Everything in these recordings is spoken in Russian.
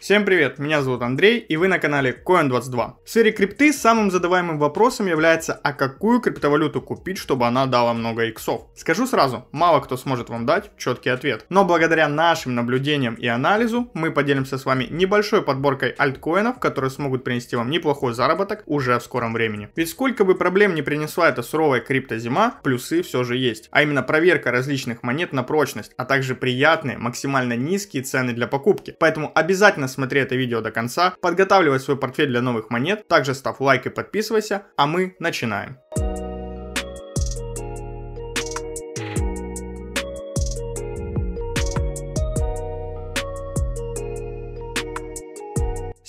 Всем привет, меня зовут Андрей и вы на канале Coin22. В сфере крипты самым задаваемым вопросом является, а какую криптовалюту купить, чтобы она дала много иксов? Скажу сразу, мало кто сможет вам дать четкий ответ. Но благодаря нашим наблюдениям и анализу мы поделимся с вами небольшой подборкой альткоинов, которые смогут принести вам неплохой заработок уже в скором времени. Ведь сколько бы проблем не принесла эта суровая криптозима, плюсы все же есть. А именно проверка различных монет на прочность, а также приятные, максимально низкие цены для покупки. Поэтому обязательно смотри это видео до конца, подготавливай свой портфель для новых монет, также ставь лайк и подписывайся, а мы начинаем.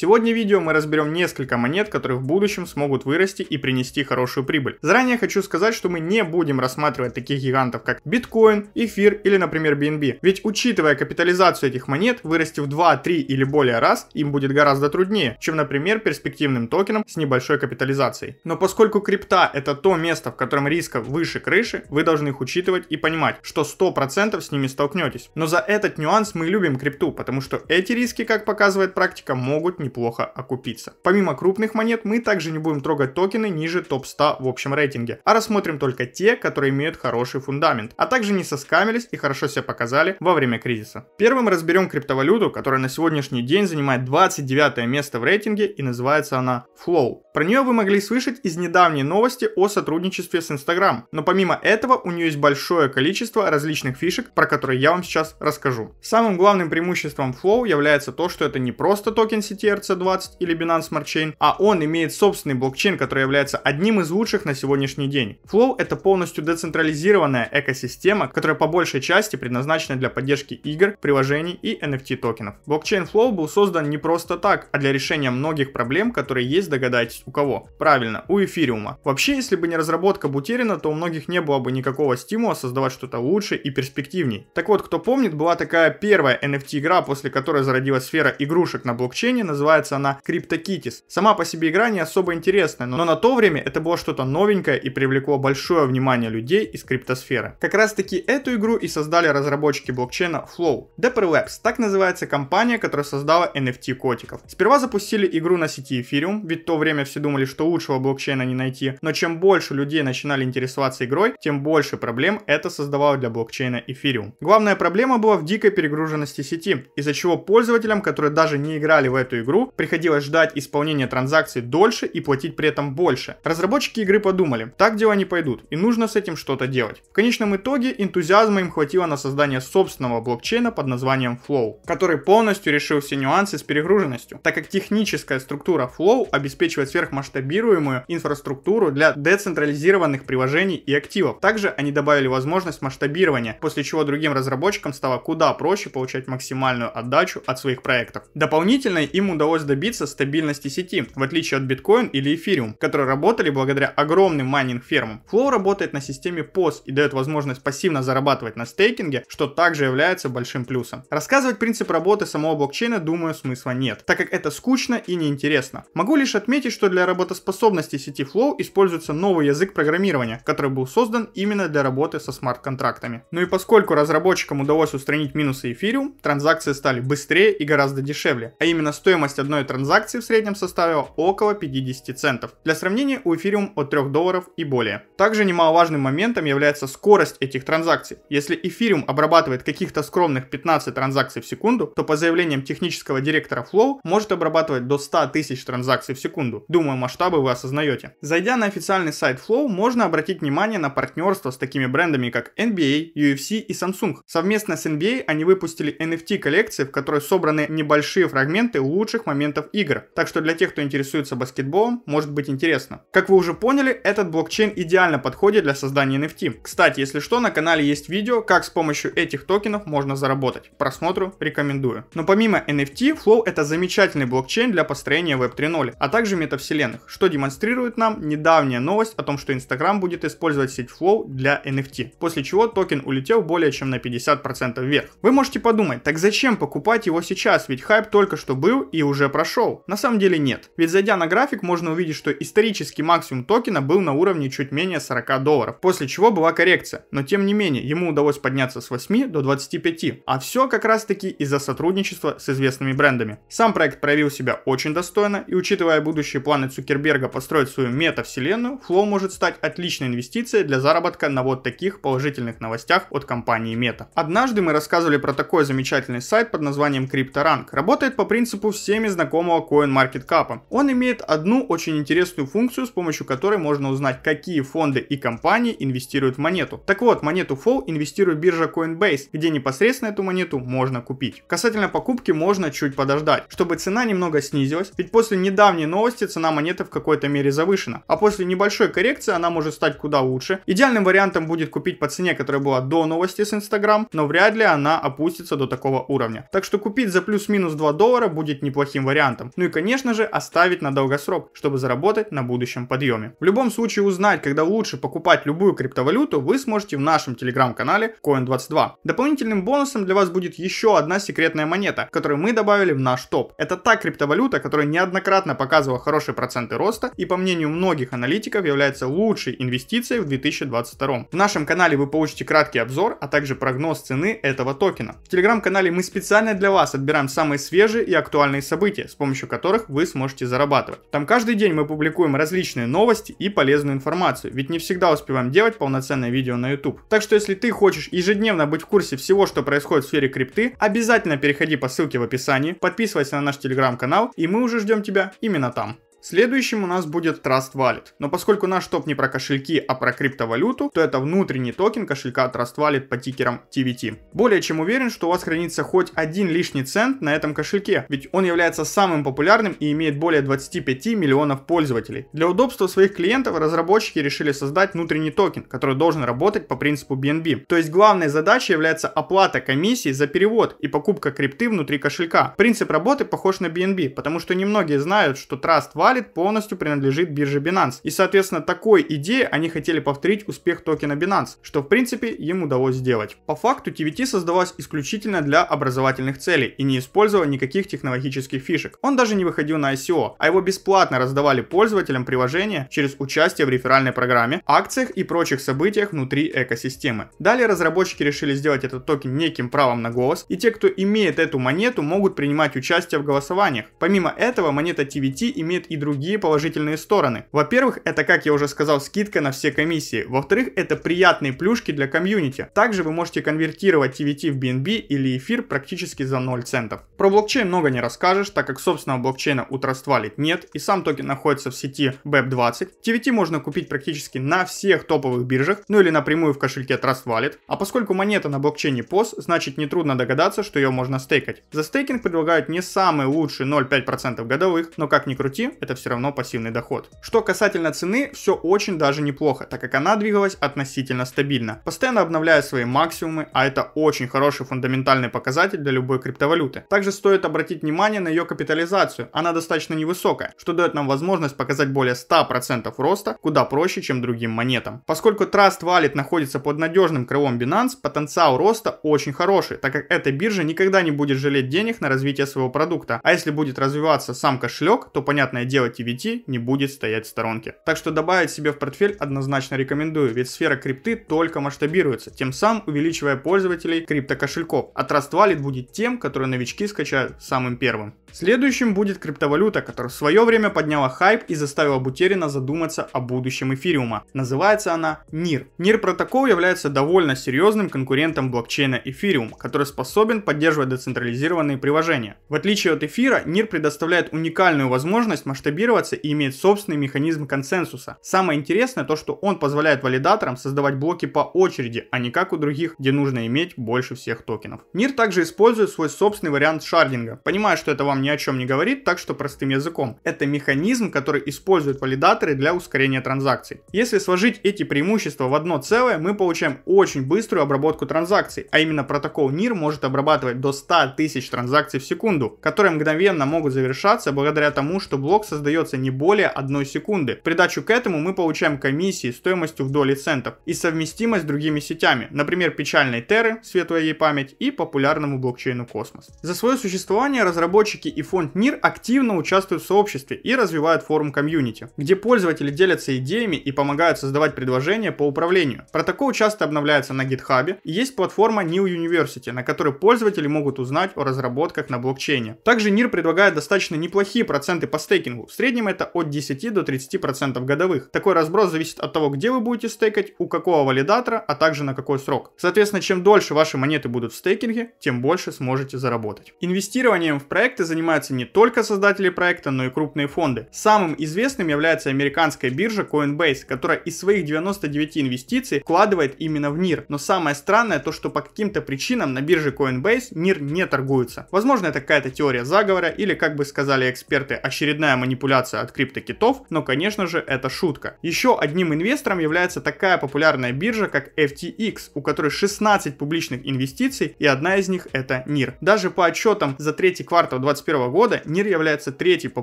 Сегодня в видео мы разберем несколько монет, которые в будущем смогут вырасти и принести хорошую прибыль. Заранее хочу сказать, что мы не будем рассматривать таких гигантов, как биткоин, эфир или, например, BNB. Ведь учитывая капитализацию этих монет, вырасти в 2, 3 или более раз им будет гораздо труднее, чем, например, перспективным токеном с небольшой капитализацией. Но поскольку крипта это то место, в котором риска выше крыши, вы должны их учитывать и понимать, что 100% с ними столкнетесь. Но за этот нюанс мы любим крипту, потому что эти риски, как показывает практика, могут не неплохо окупиться. Помимо крупных монет, мы также не будем трогать токены ниже топ-100 в общем рейтинге, а рассмотрим только те, которые имеют хороший фундамент, а также не соскамились и хорошо себя показали во время кризиса. Первым разберем криптовалюту, которая на сегодняшний день занимает 29 место в рейтинге и называется она Flow. Про нее вы могли слышать из недавней новости о сотрудничестве с Instagram, но помимо этого у нее есть большое количество различных фишек, про которые я вам сейчас расскажу. Самым главным преимуществом Flow является то, что это не просто токен сети ERC20 или Binance Smart Chain, а он имеет собственный блокчейн, который является одним из лучших на сегодняшний день. Flow это полностью децентрализированная экосистема, которая по большей части предназначена для поддержки игр, приложений и NFT токенов. Блокчейн Flow был создан не просто так, а для решения многих проблем, которые есть, догадайтесь, у кого. Правильно, у эфириума. Вообще, если бы не разработка Бутерина, то у многих не было бы никакого стимула создавать что-то лучше и перспективней. Так вот, кто помнит, была такая первая NFT игра, после которой зародилась сфера игрушек на блокчейне, называется называется она CryptoKitties. Сама по себе игра не особо интересная, но на то время это было что-то новенькое и привлекло большое внимание людей из криптосферы. Как раз таки эту игру и создали разработчики блокчейна Flow. Dapper Labs, так называется компания, которая создала NFT котиков. Сперва запустили игру на сети Ethereum, ведь в то время все думали, что лучшего блокчейна не найти, но чем больше людей начинали интересоваться игрой, тем больше проблем это создавало для блокчейна Ethereum. Главная проблема была в дикой перегруженности сети, из-за чего пользователям, которые даже не играли в эту игру, игру, приходилось ждать исполнения транзакции дольше и платить при этом больше. Разработчики игры подумали, так дела не пойдут, и нужно с этим что-то делать. В конечном итоге энтузиазма им хватило на создание собственного блокчейна под названием Flow, который полностью решил все нюансы с перегруженностью, так как техническая структура Flow обеспечивает сверхмасштабируемую инфраструктуру для децентрализированных приложений и активов. Также они добавили возможность масштабирования, после чего другим разработчикам стало куда проще получать максимальную отдачу от своих проектов. Дополнительно им удалось удалось добиться стабильности сети, в отличие от биткоин или эфириум, которые работали благодаря огромным майнинг-фермам. Flow работает на системе POS и дает возможность пассивно зарабатывать на стейкинге, что также является большим плюсом. Рассказывать принцип работы самого блокчейна, думаю, смысла нет, так как это скучно и неинтересно. Могу лишь отметить, что для работоспособности сети Flow используется новый язык программирования, который был создан именно для работы со смарт-контрактами. Ну и поскольку разработчикам удалось устранить минусы эфириум, транзакции стали быстрее и гораздо дешевле, а именно стоимость стоимость одной транзакции в среднем составила около 50 центов. Для сравнения, у Ethereum от 3 долларов и более. Также немаловажным моментом является скорость этих транзакций. Если Ethereum обрабатывает каких-то скромных 15 транзакций в секунду, то по заявлениям технического директора Flow может обрабатывать до 100 тысяч транзакций в секунду. Думаю, масштабы вы осознаете. Зайдя на официальный сайт Flow, можно обратить внимание на партнерство с такими брендами, как NBA, UFC и Samsung. Совместно с NBA они выпустили NFT-коллекции, в которой собраны небольшие фрагменты лучших больших моментов игр. Так что для тех, кто интересуется баскетболом, может быть интересно. Как вы уже поняли, этот блокчейн идеально подходит для создания NFT. Кстати, если что, на канале есть видео, как с помощью этих токенов можно заработать. Просмотру рекомендую. Но помимо NFT, Flow это замечательный блокчейн для построения Web 3.0, а также метавселенных, что демонстрирует нам недавняя новость о том, что Instagram будет использовать сеть Flow для NFT, после чего токен улетел более чем на 50% вверх. Вы можете подумать, так зачем покупать его сейчас, ведь хайп только что был и уже прошел. На самом деле нет, ведь зайдя на график, можно увидеть, что исторический максимум токена был на уровне чуть менее 40 долларов, после чего была коррекция, но тем не менее ему удалось подняться с 8 до 25, а все как раз таки из-за сотрудничества с известными брендами. Сам проект проявил себя очень достойно и учитывая будущие планы Цукерберга построить свою метавселенную, Flow может стать отличной инвестицией для заработка на вот таких положительных новостях от компании Meta. Однажды мы рассказывали про такой замечательный сайт под названием CryptoRank. Работает по принципу все всеми знакомого CoinMarketCap. Он имеет одну очень интересную функцию, с помощью которой можно узнать, какие фонды и компании инвестируют в монету. Так вот, монету FOL инвестирует биржа Coinbase, где непосредственно эту монету можно купить. Касательно покупки можно чуть подождать, чтобы цена немного снизилась, ведь после недавней новости цена монеты в какой-то мере завышена, а после небольшой коррекции она может стать куда лучше. Идеальным вариантом будет купить по цене, которая была до новости с Instagram, но вряд ли она опустится до такого уровня. Так что купить за плюс-минус 2 доллара будет неплохо плохим вариантом. Ну и, конечно же, оставить на долгосрок, чтобы заработать на будущем подъеме. В любом случае узнать, когда лучше покупать любую криптовалюту, вы сможете в нашем телеграм-канале Coin22. Дополнительным бонусом для вас будет еще одна секретная монета, которую мы добавили в наш топ. Это та криптовалюта, которая неоднократно показывала хорошие проценты роста и, по мнению многих аналитиков, является лучшей инвестицией в 2022. В нашем канале вы получите краткий обзор, а также прогноз цены этого токена. В телеграм-канале мы специально для вас отбираем самые свежие и актуальные события события, с помощью которых вы сможете зарабатывать. Там каждый день мы публикуем различные новости и полезную информацию, ведь не всегда успеваем делать полноценное видео на YouTube. Так что если ты хочешь ежедневно быть в курсе всего, что происходит в сфере крипты, обязательно переходи по ссылке в описании, подписывайся на наш телеграм-канал, и мы уже ждем тебя именно там. Следующим у нас будет Trust Wallet. Но поскольку наш топ не про кошельки, а про криптовалюту, то это внутренний токен кошелька Trust Wallet по тикерам TVT. Более чем уверен, что у вас хранится хоть один лишний цент на этом кошельке, ведь он является самым популярным и имеет более 25 миллионов пользователей. Для удобства своих клиентов разработчики решили создать внутренний токен, который должен работать по принципу BNB. То есть главной задачей является оплата комиссии за перевод и покупка крипты внутри кошелька. Принцип работы похож на BNB, потому что немногие знают, что Trust Wallet Wallet полностью принадлежит бирже Binance. И, соответственно, такой идеи они хотели повторить успех токена Binance, что, в принципе, им удалось сделать. По факту, TVT создавалась исключительно для образовательных целей и не использовал никаких технологических фишек. Он даже не выходил на ICO, а его бесплатно раздавали пользователям приложения через участие в реферальной программе, акциях и прочих событиях внутри экосистемы. Далее разработчики решили сделать этот токен неким правом на голос, и те, кто имеет эту монету, могут принимать участие в голосованиях. Помимо этого, монета TVT имеет и другие положительные стороны. Во-первых, это, как я уже сказал, скидка на все комиссии. Во-вторых, это приятные плюшки для комьюнити. Также вы можете конвертировать TVT в BNB или эфир практически за 0 центов. Про блокчейн много не расскажешь, так как собственного блокчейна у Trust нет и сам токен находится в сети BEP20. TVT можно купить практически на всех топовых биржах, ну или напрямую в кошельке Trust А поскольку монета на блокчейне POS, значит нетрудно догадаться, что ее можно стейкать. За стейкинг предлагают не самые лучшие 0,5% годовых, но как ни крути, это все равно пассивный доход. Что касательно цены, все очень даже неплохо, так как она двигалась относительно стабильно, постоянно обновляя свои максимумы, а это очень хороший фундаментальный показатель для любой криптовалюты. Также стоит обратить внимание на ее капитализацию, она достаточно невысокая, что дает нам возможность показать более 100% роста куда проще, чем другим монетам. Поскольку Trust Wallet находится под надежным крылом Binance, потенциал роста очень хороший, так как эта биржа никогда не будет жалеть денег на развитие своего продукта, а если будет развиваться сам кошелек, то понятное дело, дела TVT не будет стоять в сторонке. Так что добавить себе в портфель однозначно рекомендую, ведь сфера крипты только масштабируется, тем самым увеличивая пользователей криптокошельков. От а Раствалит будет тем, который новички скачают самым первым. Следующим будет криптовалюта, которая в свое время подняла хайп и заставила Бутерина задуматься о будущем эфириума. Называется она NIR. NIR протокол является довольно серьезным конкурентом блокчейна Эфириум, который способен поддерживать децентрализированные приложения. В отличие от эфира, NIR предоставляет уникальную возможность масштабировать масштабироваться и имеет собственный механизм консенсуса. Самое интересное то, что он позволяет валидаторам создавать блоки по очереди, а не как у других, где нужно иметь больше всех токенов. Мир также использует свой собственный вариант шардинга. Понимаю, что это вам ни о чем не говорит, так что простым языком. Это механизм, который используют валидаторы для ускорения транзакций. Если сложить эти преимущества в одно целое, мы получаем очень быструю обработку транзакций, а именно протокол NIR может обрабатывать до 100 тысяч транзакций в секунду, которые мгновенно могут завершаться благодаря тому, что блок создает создается не более 1 секунды. В придачу к этому мы получаем комиссии стоимостью в доли центов и совместимость с другими сетями, например, печальной Терры, светлая ей память, и популярному блокчейну Космос. За свое существование разработчики и фонд НИР активно участвуют в сообществе и развивают форум комьюнити, где пользователи делятся идеями и помогают создавать предложения по управлению. Протокол часто обновляется на GitHub, и есть платформа New University, на которой пользователи могут узнать о разработках на блокчейне. Также НИР предлагает достаточно неплохие проценты по стейкингу, в среднем это от 10 до 30% годовых. Такой разброс зависит от того, где вы будете стейкать, у какого валидатора, а также на какой срок. Соответственно, чем дольше ваши монеты будут в стейкинге, тем больше сможете заработать. Инвестированием в проекты занимаются не только создатели проекта, но и крупные фонды. Самым известным является американская биржа Coinbase, которая из своих 99 инвестиций вкладывает именно в NIR. Но самое странное то, что по каким-то причинам на бирже Coinbase NIR не торгуется. Возможно, это какая-то теория заговора или, как бы сказали эксперты, очередная манипуляция манипуляция от криптокитов, но, конечно же, это шутка. Еще одним инвестором является такая популярная биржа, как FTX, у которой 16 публичных инвестиций, и одна из них это NIR. Даже по отчетам за третий квартал 2021 года NIR является третьей по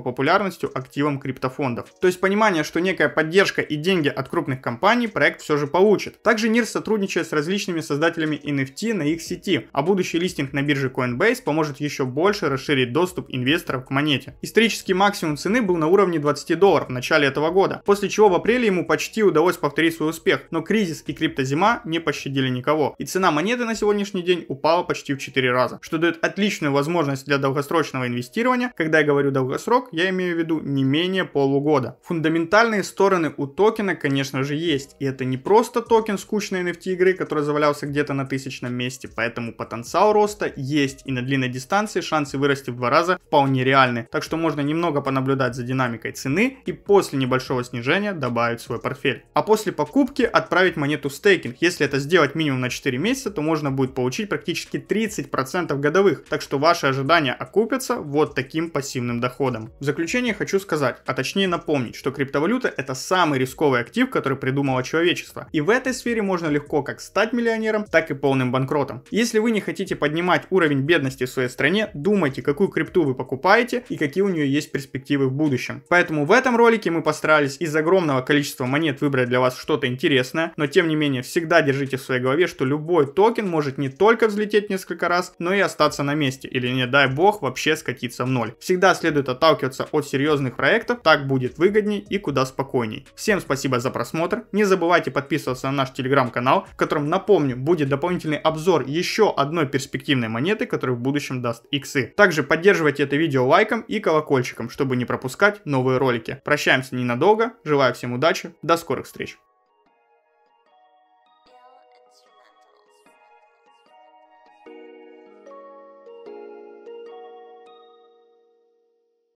популярности активом криптофондов. То есть понимание, что некая поддержка и деньги от крупных компаний проект все же получит. Также NIR сотрудничает с различными создателями NFT на их сети, а будущий листинг на бирже Coinbase поможет еще больше расширить доступ инвесторов к монете. Исторический максимум цены был на уровне 20 долларов в начале этого года, после чего в апреле ему почти удалось повторить свой успех, но кризис и криптозима не пощадили никого. И цена монеты на сегодняшний день упала почти в 4 раза, что дает отличную возможность для долгосрочного инвестирования. Когда я говорю долгосрок, я имею в виду не менее полугода. Фундаментальные стороны у токена, конечно же, есть. И это не просто токен скучной NFT игры, который завалялся где-то на тысячном месте, поэтому потенциал роста есть, и на длинной дистанции шансы вырасти в два раза вполне реальны. Так что можно немного понаблюдать наблюдать за динамикой цены и после небольшого снижения добавить в свой портфель. А после покупки отправить монету в стейкинг. Если это сделать минимум на 4 месяца, то можно будет получить практически 30% годовых, так что ваши ожидания окупятся вот таким пассивным доходом. В заключение хочу сказать, а точнее напомнить, что криптовалюта это самый рисковый актив, который придумало человечество. И в этой сфере можно легко как стать миллионером, так и полным банкротом. Если вы не хотите поднимать уровень бедности в своей стране, думайте, какую крипту вы покупаете и какие у нее есть перспективы в будущем. Поэтому в этом ролике мы постарались из огромного количества монет выбрать для вас что-то интересное, но тем не менее всегда держите в своей голове, что любой токен может не только взлететь несколько раз, но и остаться на месте или не дай бог вообще скатиться в ноль. Всегда следует отталкиваться от серьезных проектов, так будет выгодней и куда спокойней. Всем спасибо за просмотр, не забывайте подписываться на наш телеграм-канал, в котором, напомню, будет дополнительный обзор еще одной перспективной монеты, которая в будущем даст иксы. Также поддерживайте это видео лайком и колокольчиком, чтобы не пропустить пропускать новые ролики. Прощаемся ненадолго, желаю всем удачи, до скорых встреч.